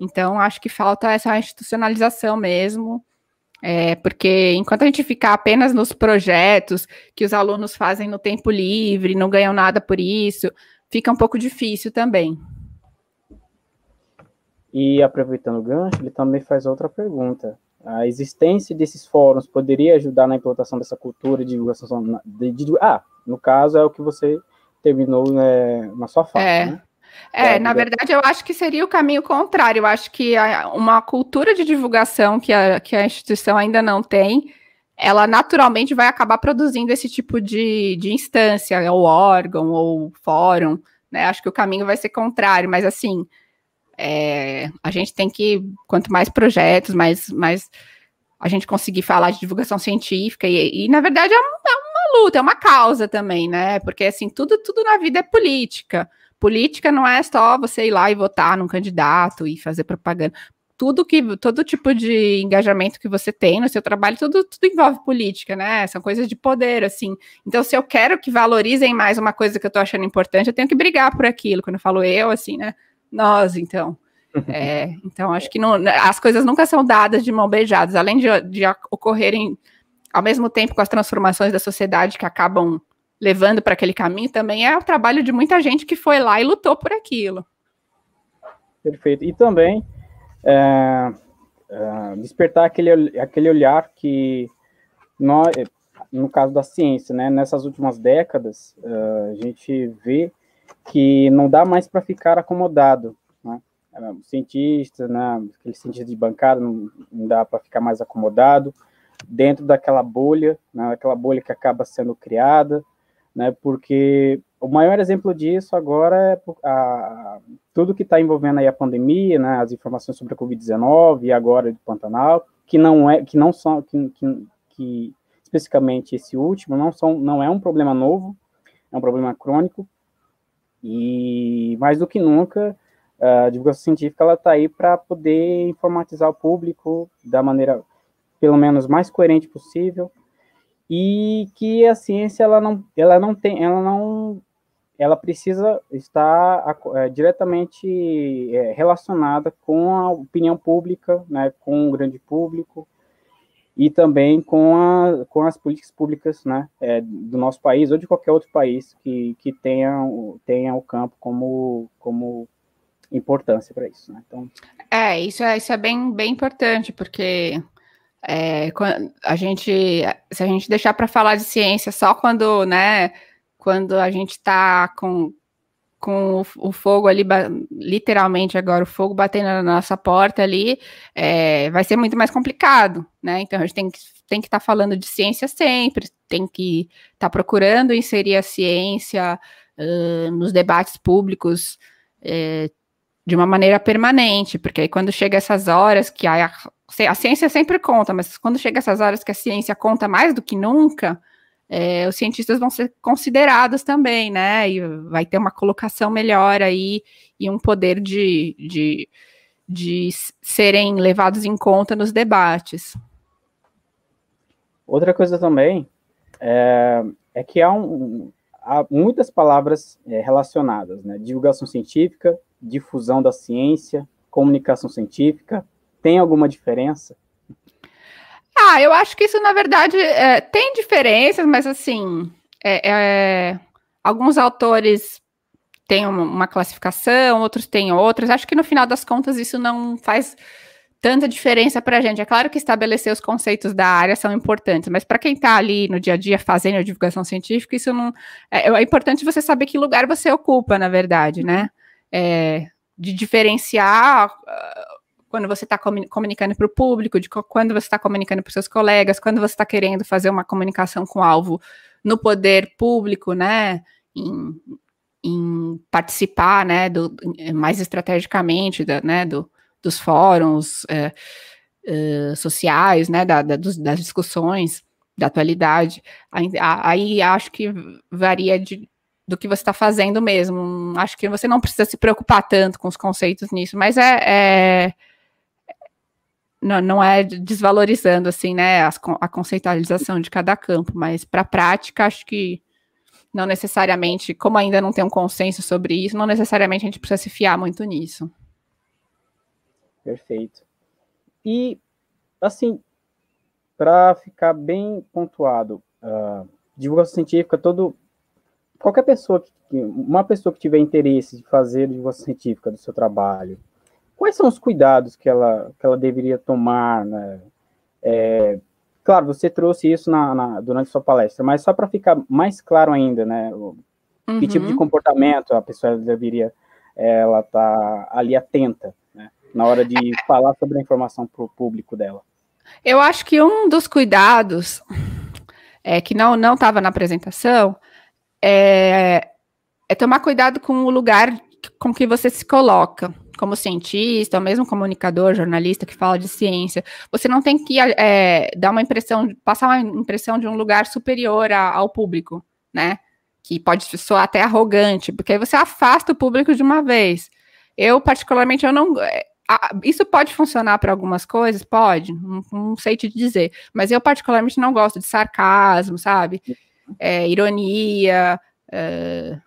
Então, acho que falta essa institucionalização mesmo, é, porque enquanto a gente ficar apenas nos projetos que os alunos fazem no tempo livre, não ganham nada por isso, fica um pouco difícil também. E aproveitando o gancho, ele também faz outra pergunta. A existência desses fóruns poderia ajudar na implantação dessa cultura de divulgação? De, de, ah, no caso é o que você terminou né, na sua fala. É. Né? É, é, na verdade, eu acho que seria o caminho contrário. Eu acho que a, uma cultura de divulgação que a, que a instituição ainda não tem, ela naturalmente vai acabar produzindo esse tipo de, de instância, ou órgão, ou fórum. Né? Acho que o caminho vai ser contrário, mas assim, é, a gente tem que, quanto mais projetos, mais, mais a gente conseguir falar de divulgação científica, e, e na verdade é, é uma luta, é uma causa também, né? Porque assim, tudo, tudo na vida é política. Política não é só você ir lá e votar num candidato e fazer propaganda. Tudo que, todo tipo de engajamento que você tem no seu trabalho, tudo, tudo envolve política, né? São coisas de poder, assim. Então, se eu quero que valorizem mais uma coisa que eu tô achando importante, eu tenho que brigar por aquilo. Quando eu falo eu, assim, né? Nós, então. É, então, acho que não, as coisas nunca são dadas de mão beijadas, além de, de ocorrerem ao mesmo tempo com as transformações da sociedade que acabam levando para aquele caminho também é o trabalho de muita gente que foi lá e lutou por aquilo. Perfeito. E também é, é, despertar aquele, aquele olhar que nós, é, no caso da ciência, né, nessas últimas décadas, é, a gente vê que não dá mais para ficar acomodado. Né? É, cientista, né, aquele cientista de bancada, não, não dá para ficar mais acomodado dentro daquela bolha, né, aquela bolha que acaba sendo criada, né? Porque o maior exemplo disso agora é a, tudo que está envolvendo aí a pandemia, né? As informações sobre a Covid-19 e agora do Pantanal, que não é, que não são, que, que, que especificamente esse último não são, não é um problema novo, é um problema crônico e mais do que nunca a divulgação científica ela está aí para poder informatizar o público da maneira pelo menos mais coerente possível e que a ciência ela não, ela não tem, ela não, ela precisa estar é, diretamente é, relacionada com a opinião pública, né, com o grande público e também com, a, com as políticas públicas, né, é, do nosso país ou de qualquer outro país que, que tenha, tenha o campo como, como importância para isso. Né? Então... É, isso é, isso é bem, bem importante, porque é, a gente, se a gente deixar para falar de ciência só quando, né, quando a gente está com, com o, fogo ali, literalmente agora, o fogo batendo na nossa porta ali, é, vai ser muito mais complicado, né? Então a gente tem que tem que estar tá falando de ciência sempre, tem que estar tá procurando inserir a ciência uh, nos debates públicos, uh, de uma maneira permanente, porque aí quando chega essas horas que a, a ciência sempre conta, mas quando chega essas horas que a ciência conta mais do que nunca, é, os cientistas vão ser considerados também, né? E vai ter uma colocação melhor aí e um poder de, de, de serem levados em conta nos debates. Outra coisa também é, é que há, um, há muitas palavras é, relacionadas, né? Divulgação científica, difusão da ciência, comunicação científica? Tem alguma diferença? Ah, eu acho que isso, na verdade, é, tem diferenças, mas assim, é, é, alguns autores têm uma, uma, classificação, outros têm outras. Acho que no final das contas isso não faz tanta diferença para a gente. É claro que estabelecer os conceitos da área são importantes, mas para quem está ali no dia a dia fazendo a divulgação científica, isso não é, é, importante você saber que lugar você ocupa, na verdade, né? é, de diferenciar ah, quando você está comunicando para o público, de quando você está comunicando para seus colegas, quando você está querendo fazer uma comunicação com alvo no poder público, né? Em, em participar, né, do, é, mais estrategicamente, da, né, do, dos fóruns é, é, sociais, né, da, da, dos, das discussões da atualidade. Aí, aí acho que varia de, do que você está fazendo mesmo. Acho que você não precisa se preocupar tanto com os conceitos nisso, mas é, é não, não é desvalorizando assim, né, a, a conceitualização de cada campo, mas para a prática acho que não necessariamente, como ainda não tem um consenso sobre isso, não necessariamente a gente precisa se fiar muito nisso. Perfeito. E assim, para ficar bem pontuado, uh, divulgação científica todo qualquer pessoa, que, uma pessoa que tiver interesse de fazer divulgação científica do seu trabalho, quais são os cuidados que ela, que ela deveria tomar, né? É, claro, você trouxe isso na, na, durante sua palestra, mas só para ficar mais claro ainda, né? O, uhum. Que tipo de comportamento a pessoa deveria é, ela tá ali atenta, né? Na hora de falar sobre a informação para o público dela. Eu acho que um dos cuidados é, que não não estava na apresentação é, é tomar cuidado com o lugar com que você se coloca como cientista, ou mesmo comunicador, jornalista que fala de ciência, você não tem que é, dar uma impressão, passar uma impressão de um lugar superior a, ao público, né? Que pode soar até arrogante, porque aí você afasta o público de uma vez. Eu, particularmente, eu não. É, isso pode funcionar para algumas coisas? Pode, não, não, sei te dizer. Mas eu, particularmente, não gosto de sarcasmo, sabe? é, ironia, é,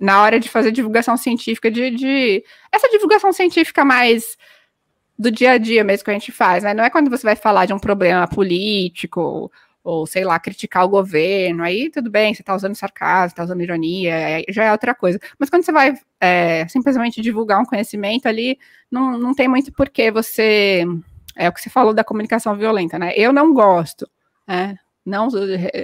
na hora de fazer divulgação científica, de, de, essa divulgação científica mais do dia a dia mesmo que a gente faz, né? Não é quando você vai falar de um problema político ou, sei lá, criticar o governo, aí tudo bem, você está usando sarcasmo, está usando ironia, é, já é outra coisa. Mas quando você vai é, simplesmente divulgar um conhecimento ali, não, não tem muito porquê você é o que você falou da comunicação violenta, né? Eu não gosto. Né? Não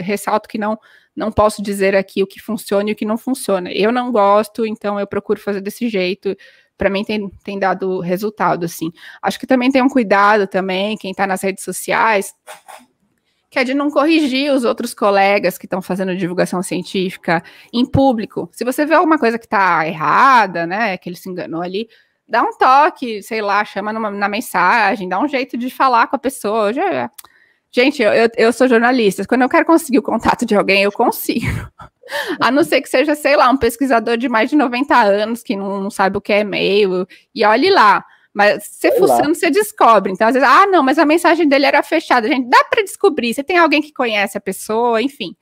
ressalto que não não posso dizer aqui o que funciona e o que não funciona. Eu não gosto, então eu procuro fazer desse jeito. Para mim tem, tem dado resultado assim. Acho que também tem um cuidado também quem está nas redes sociais, que é de não corrigir os outros colegas que estão fazendo divulgação científica em público. Se você vê alguma coisa que está errada, né, que ele se enganou ali, dá um toque, sei lá, chama numa, na mensagem, dá um jeito de falar com a pessoa. Gente, eu, eu, sou jornalista. Quando eu quero conseguir o contato de alguém, eu consigo. A não ser que seja, sei lá, um pesquisador de mais de 90 anos que não, não sabe o que é e-mail. E olhe lá. Mas você fuçando, você descobre. Então, às vezes, ah, não, mas a mensagem dele era fechada. Gente, dá para descobrir. Você tem alguém que conhece a pessoa, enfim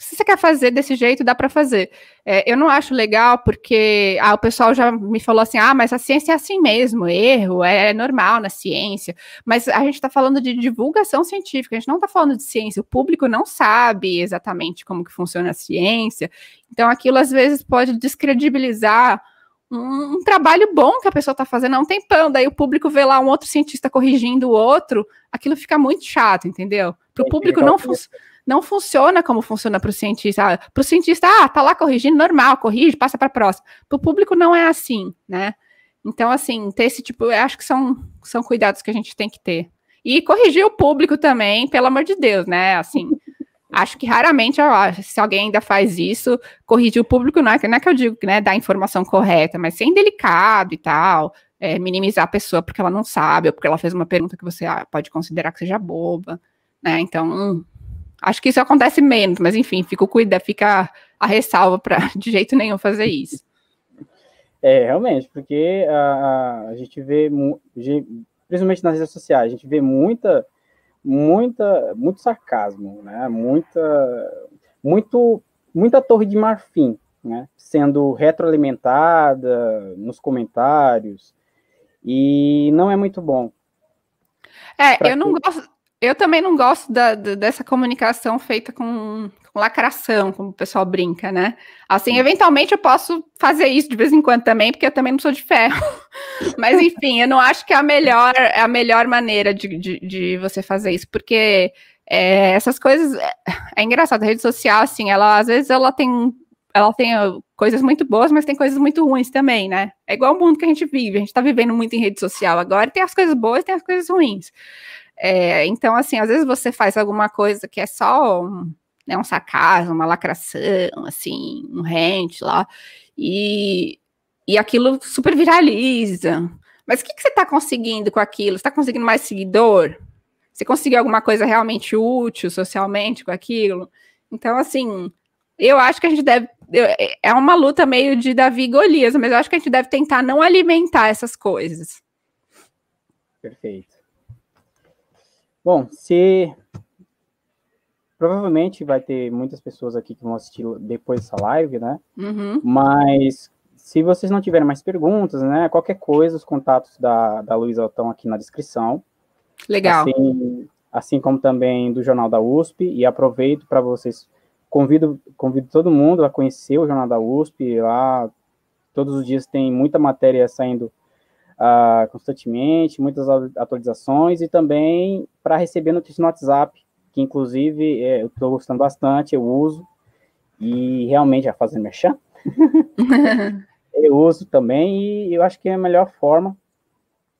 se você quer fazer desse jeito, dá para fazer. É, eu não acho legal porque ah, o pessoal já me falou assim, ah, mas a ciência é assim mesmo, erro é, é normal na ciência. Mas a gente está falando de divulgação científica, a gente não está falando de ciência. O público não sabe exatamente como que funciona a ciência. Então, aquilo às vezes pode descredibilizar um, um trabalho bom que a pessoa está fazendo há um tempão. Daí o público vê lá um outro cientista corrigindo o outro, aquilo fica muito chato, entendeu? Para o é público não funciona não funciona como funciona para o cientista. Ah, para o cientista, ah, tá lá corrigindo, normal, corrige, passa para a próxima. Para o público não é assim, né? Então, assim, ter esse tipo, eu acho que são, são cuidados que a gente tem que ter. E corrigir o público também, pelo amor de Deus, né? Assim, acho que raramente, ó, se alguém ainda faz isso, corrigir o público não é, não é que eu digo, né, dar a informação correta, mas ser delicado e tal, é, minimizar a pessoa porque ela não sabe, ou porque ela fez uma pergunta que você ah, pode considerar que seja boba, né? Então, hum, Acho que isso acontece menos, mas enfim, fica, cuida, fica a ressalva para de jeito nenhum fazer isso. É, realmente, porque a, a gente vê, principalmente nas redes sociais, a gente vê muita, muita, muito sarcasmo, né? Muita, muito, muita torre de marfim, né? Sendo retroalimentada nos comentários e não é muito bom. É, eu não gosto eu também não gosto da, da, dessa comunicação feita com, com, lacração, como o pessoal brinca, né? Assim, eventualmente eu posso fazer isso de vez em quando também, porque eu também não sou de ferro. Mas, enfim, eu não acho que é a melhor, é a melhor maneira de, de, de você fazer isso, porque é, essas coisas. É, é engraçado, a rede social, assim, ela às vezes ela tem. Ela tem uh, coisas muito boas, mas tem coisas muito ruins também, né? É igual o mundo que a gente vive, a gente tá vivendo muito em rede social agora, tem as coisas boas, tem as coisas ruins. É, então, assim, às vezes você faz alguma coisa que é só um, né, um uma lacração, assim, um rente lá, e, e aquilo super viraliza. Mas o que, que você está conseguindo com aquilo? Você está conseguindo mais seguidor? Você conseguiu alguma coisa realmente útil socialmente com aquilo? Então, assim, eu acho que a gente deve. É, é uma luta meio de Davi e Golias, mas eu acho que a gente deve tentar não alimentar essas coisas. Perfeito. Bom, se provavelmente vai ter muitas pessoas aqui que vão assistir depois dessa live, né? Uhum. Mas se vocês não tiverem mais perguntas, né? Qualquer coisa, os contatos da, da Luísa estão aqui na descrição. Legal. Assim, assim, como também do Jornal da USP. E aproveito para vocês, convido, convido todo mundo a conhecer o Jornal da USP. Lá, todos os dias tem muita matéria saindo uh, constantemente, muitas atualizações e também para receber notícias no WhatsApp, que inclusive é, eu estou gostando bastante, eu uso e realmente já fazendo mexer eu uso também e eu acho que é a melhor forma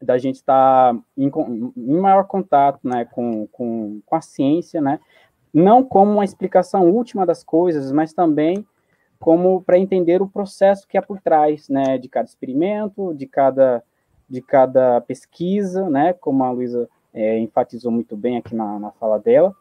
da gente estar tá em, em, maior contato né, com, com, com a ciência, né? não como uma explicação última das coisas, mas também como para entender o processo que há por trás né, de cada experimento, de cada de cada pesquisa, né, como a Luísa é, enfatizou muito bem aqui na, na fala dela,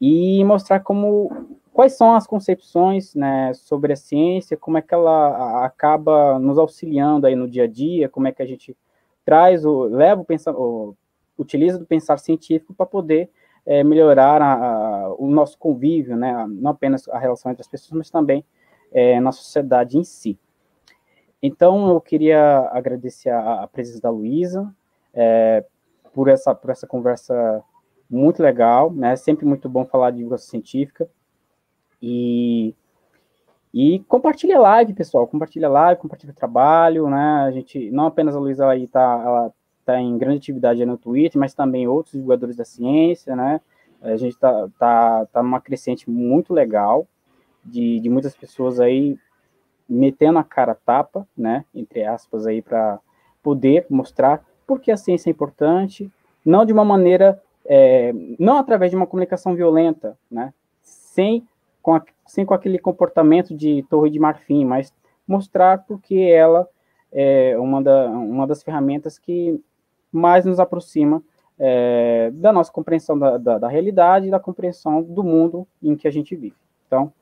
e mostrar como quais são as concepções né, sobre a ciência, como é que ela acaba nos auxiliando aí no dia a dia, como é que a gente traz o leva o pensar, o, utiliza do pensar científico para poder é, melhorar a, a, o nosso convívio, né, não apenas a relação entre as pessoas, mas também é, na sociedade em si. Então, eu queria agradecer a, a presença da Luísa é, por, essa, por essa conversa muito legal, né? É sempre muito bom falar de divulgação científica. E, e compartilha live, pessoal. Compartilha live, compartilha trabalho, né? A gente, não apenas a Luísa aí tá, ela tá em grande atividade no Twitter, mas também outros divulgadores da ciência, né? A gente tá, tá, tá numa crescente muito legal de, de muitas pessoas aí metendo a cara tapa, né, entre aspas aí para poder mostrar porque a ciência é importante, não de uma maneira, é, não através de uma comunicação violenta, né, sem com, a, sem com aquele comportamento de torre de marfim, mas mostrar porque ela é uma, da, uma das ferramentas que mais nos aproxima é, da nossa compreensão da, da, da realidade e da compreensão do mundo em que a gente vive. Então,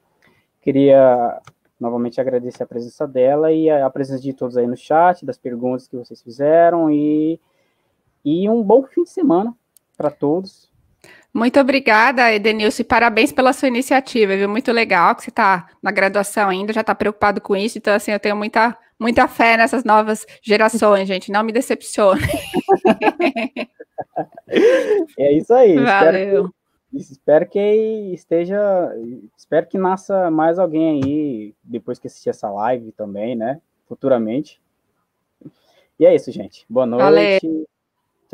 queria novamente agradecer a presença dela e a, presença de todos aí no chat, das perguntas que vocês fizeram e, e um bom fim de semana para todos. Muito obrigada, Edenilson, e parabéns pela sua iniciativa, viu? Muito legal que você está na graduação ainda, já está preocupado com isso, então, assim, eu tenho muita, muita fé nessas novas gerações, gente, não me decepcione. é isso aí, Valeu. espero que Espero que esteja. Espero que nasça mais alguém aí depois que assistir essa live também, né? Futuramente. E é isso, gente. Boa noite. Valeu.